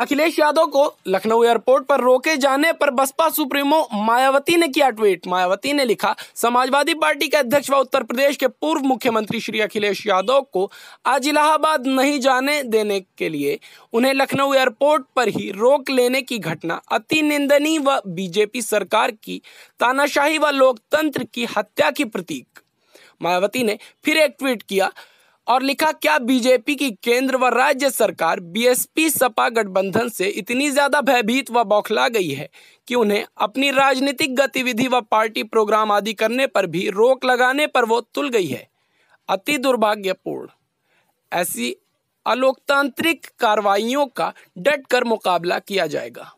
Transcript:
अखिलेश यादव को लखनऊ एयरपोर्ट पर रोके जाने पर बसपा सुप्रीमो मायावती ने किया ट्वीट मायावती ने लिखा समाजवादी पार्टी के अध्यक्ष व उत्तर प्रदेश के पूर्व मुख्यमंत्री श्री अखिलेश यादव को आज इलाहाबाद नहीं जाने देने के लिए उन्हें लखनऊ एयरपोर्ट पर ही रोक लेने की घटना अति निंदनीय व बीजेपी सरकार की तानाशाही व लोकतंत्र की हत्या की प्रतीक मायावती ने फिर एक ट्वीट किया और लिखा क्या बीजेपी की केंद्र व राज्य सरकार बीएसपी सपा गठबंधन से इतनी ज्यादा भयभीत व बौखला गई है कि उन्हें अपनी राजनीतिक गतिविधि व पार्टी प्रोग्राम आदि करने पर भी रोक लगाने पर वो तुल गई है अति दुर्भाग्यपूर्ण ऐसी अलोकतांत्रिक कार्रवाइयों का डटकर मुकाबला किया जाएगा